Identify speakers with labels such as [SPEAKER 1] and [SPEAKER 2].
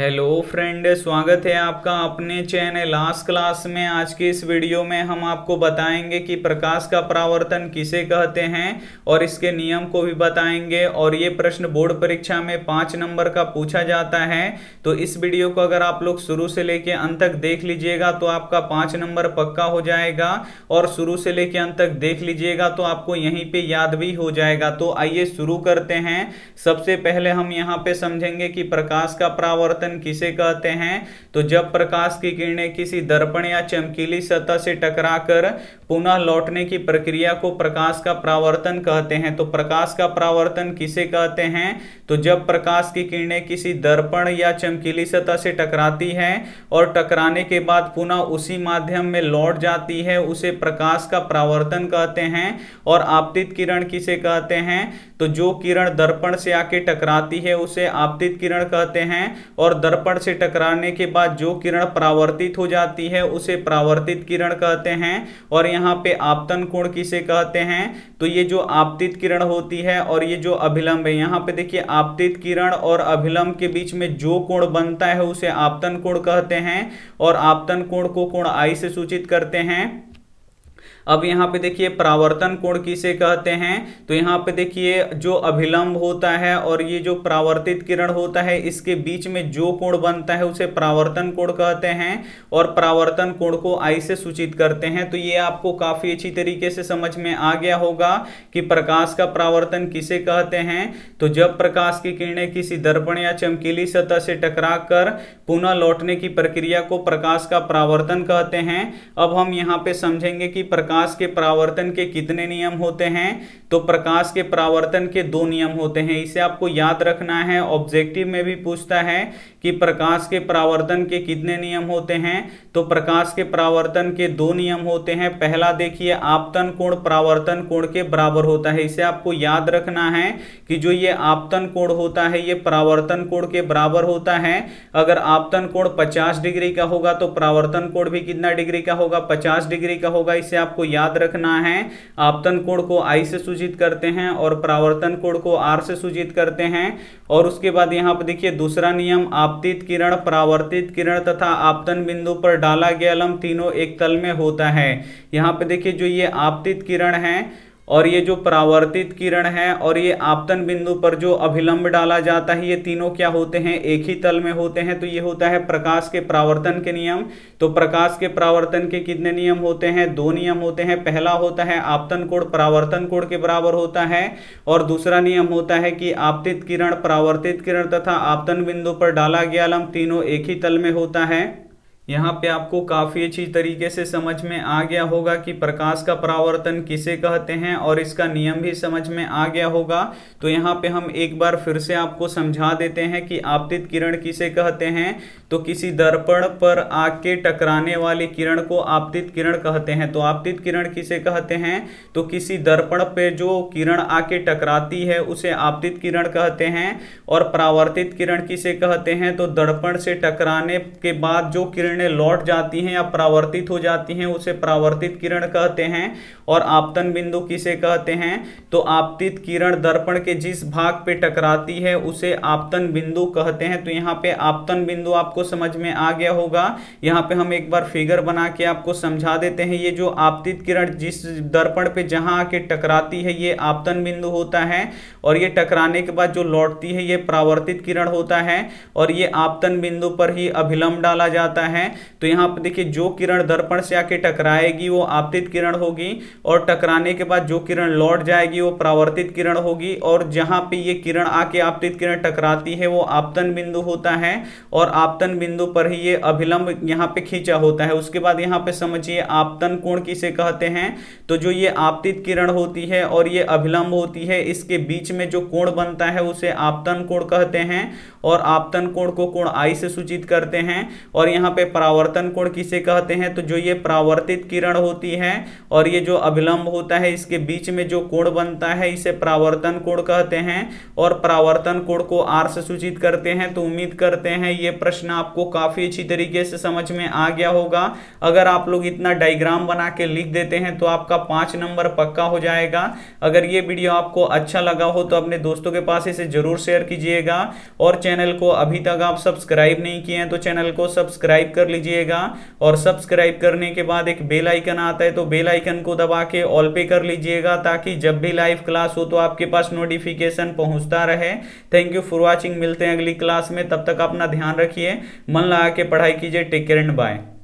[SPEAKER 1] hello friend स्वागत है आपका अपने चैनल लास्ट क्लास में आज के इस वीडियो में हम आपको बताएंगे कि प्रकाश का परावर्तन किसे कहते हैं और इसके नियम को भी बताएंगे और ये प्रश्न बोर्ड परीक्षा में पाँच नंबर का पूछा जाता है तो इस वीडियो को अगर आप लोग शुरू से लेके अंत तक देख लीजिएगा तो आपका पाँच नंबर पक्का हो जाएगा और शुरू से लेके अंत तक देख लीजिएगा तो आपको यहीं पर याद भी हो जाएगा तो आइए शुरू करते हैं सबसे पहले हम यहाँ पर समझेंगे कि प्रकाश का परावर्तन परावर्तन किसे कहते हैं तो जब प्रकाश की किरणें किसी दर्पण या चमकीली सतह से टकराकर पुनः लौटने की प्रक्रिया को प्रकाश का प्रावर्तन कहते हैं तो प्रकाश का प्रावर्तन किसे कहते हैं तो जब प्रकाश की किरणें किसी दर्पण या चमकीली सतह से टकराती है और टकराने के बाद पुनः उसी माध्यम में लौट जाती है उसे प्रकाश का प्रावर्तन कहते हैं और आपतित किरण किसे कहते हैं तो जो किरण दर्पण से आके टकराती है उसे आपतित किरण कहते हैं और और दर्पण से टकराने के बाद जो किरण परावर्तित हो जाती है उसे परावर्तित किरण कहते हैं और यहाँ पे आपतन कोण किसे कहते हैं तो ये जो आपतित किरण होती है और ये जो अभिलंब है यहाँ पे देखिए आपतित किरण और अभिलंब के बीच में जो कोण बनता है उसे आपतन कोण कहते हैं और आपतन कोण को कोण आई से सूचित करते हैं अब यहाँ पे देखिए प्रावर्तन कोण किसे कहते हैं तो यहाँ पे देखिए जो अभिलंब होता है और ये जो प्रावर्तित किरण होता है इसके बीच में जो कोण बनता है उसे प्रावर्तन कोण कहते हैं और प्रावर्तन कोण को आई से सूचित करते हैं तो ये आपको काफी अच्छी तरीके से समझ में आ गया होगा कि प्रकाश का प्रावर्तन किसे कहते हैं तो जब प्रकाश की किरणें किसी दर्पण या चमकीली सतह से टकरा कर पुनः लौटने की प्रक्रिया को प्रकाश का प्रावर्तन कहते हैं अब हम यहाँ पे समझेंगे कि प्रकाश प्रकाश के परावर्तन के कितने नियम होते हैं तो प्रकाश के परावर्तन के दो नियम होते हैं इसे आपको याद रखना है ऑब्जेक्टिव में भी पूछता है कि प्रकाश के परावर्तन के कितने नियम होते हैं तो प्रकाश के परावर्तन के दो नियम होते हैं पहला देखिए आपतन कोण परावर्तन कोण के बराबर होता है इसे आपको याद रखना है कि जो ये आपतन कोण होता है ये परावर्तन कोण के बराबर होता है अगर आपतन कोण 50 डिग्री का होगा तो परावर्तन कोण भी कितना डिग्री का होगा 50 डिग्री का होगा इसे आपको आपको याद रखना है आपतन कोण को आई से सूचित करते हैं और परावर्तन कोण को आर से सूचित करते हैं और उसके बाद यहाँ पर देखिए दूसरा नियम आपतित किरण परावर्तित किरण तथा आपतन बिंदु पर डाला गया लम तीनों एक तल में होता है यहाँ पर देखिए जो ये आपतित किरण है और ये जो परावर्तित किरण है और ये आपतन बिंदु पर जो अभिलंब डाला जाता है ये तीनों क्या होते हैं एक ही तल में होते हैं तो ये होता है प्रकाश के प्रावर्तन के नियम तो प्रकाश के प्रावर्तन के कितने नियम होते हैं दो नियम होते हैं पहला होता है आपतन कोण परावर्तन कोण के बराबर होता है और दूसरा नियम होता है कि आपतित किरण परावर्तित किरण तथा आपतन बिंदु पर डाला गया लंब तीनों एक ही तल में होता है यहाँ पे आपको काफ़ी अच्छी तरीके से समझ में आ गया होगा कि प्रकाश का परावर्तन किसे कहते हैं और इसका नियम भी समझ में आ गया होगा तो यहाँ पे हम एक बार फिर से आपको समझा देते हैं कि आपतित किरण किसे कहते हैं तो किसी दर्पण पर आके टकराने वाली किरण को आपतित किरण कहते हैं तो आपतित किरण किसे कहते हैं तो किसी दर्पण पे जो किरण आके टकराती है उसे आपतित किरण कहते हैं और परावर्तित किरण किसे कहते हैं तो दर्पण से टकराने के बाद जो किरण किरणें लौट जाती हैं या परावर्तित हो जाती हैं उसे परावर्तित किरण कहते हैं और आपतन बिंदु किसे कहते हैं तो आपतित किरण दर्पण के जिस भाग पे टकराती है उसे आपतन बिंदु कहते हैं तो यहाँ पे आपतन बिंदु आपको समझ में आ गया होगा यहाँ पे हम एक बार फिगर बना के आपको समझा देते हैं ये जो आपतित किरण जिस दर्पण पे जहाँ आके टकराती है ये आपतन बिंदु होता है और ये टकराने के बाद जो लौटती है ये परावर्तित किरण होता है और ये आपतन बिंदु पर ही अभिलंब डाला जाता है है तो यहाँ पर देखिए जो किरण दर्पण से आके टकराएगी वो आपतित किरण होगी और टकराने के बाद जो किरण लौट जाएगी वो प्रावर्तित किरण होगी और जहाँ पे ये किरण आके आपतित किरण टकराती है वो आपतन बिंदु होता है और आपतन बिंदु पर ही ये अभिलंब यहाँ पे खींचा होता है उसके बाद यहाँ पे समझिए आपतन कोण किसे कहते हैं तो जो ये आपतित किरण होती है और ये अभिलंब होती है इसके बीच में जो कोण बनता है उसे आपतन कोण कहते हैं और आपतन कोण को कोण आई से सूचित करते हैं और यहाँ पे परावर्तन कोण किसे कहते हैं तो जो ये परावर्तित किरण होती है और ये जो अभिलंब होता है इसके बीच में जो कोण बनता है इसे परावर्तन कोण कहते हैं और परावर्तन कोण को आर से सूचित करते हैं तो उम्मीद करते हैं ये प्रश्न आपको काफी अच्छी तरीके से समझ में आ गया होगा अगर आप लोग इतना डायग्राम बना के लिख देते हैं तो आपका पांच नंबर पक्का हो जाएगा अगर ये वीडियो आपको अच्छा लगा हो तो अपने दोस्तों के पास इसे जरूर शेयर कीजिएगा और चैनल को अभी तक आप सब्सक्राइब नहीं किए हैं तो चैनल को सब्सक्राइब कर लीजिएगा और सब्सक्राइब करने के बाद एक बेल आइकन आता है तो बेल आइकन को दबा के ऑल पे कर लीजिएगा ताकि जब भी लाइव क्लास हो तो आपके पास नोटिफिकेशन पहुंचता रहे थैंक यू फॉर वॉचिंग मिलते हैं अगली क्लास में तब तक अपना ध्यान रखिए मन लगा के पढ़ाई कीजिए टेक केयर एंड बाय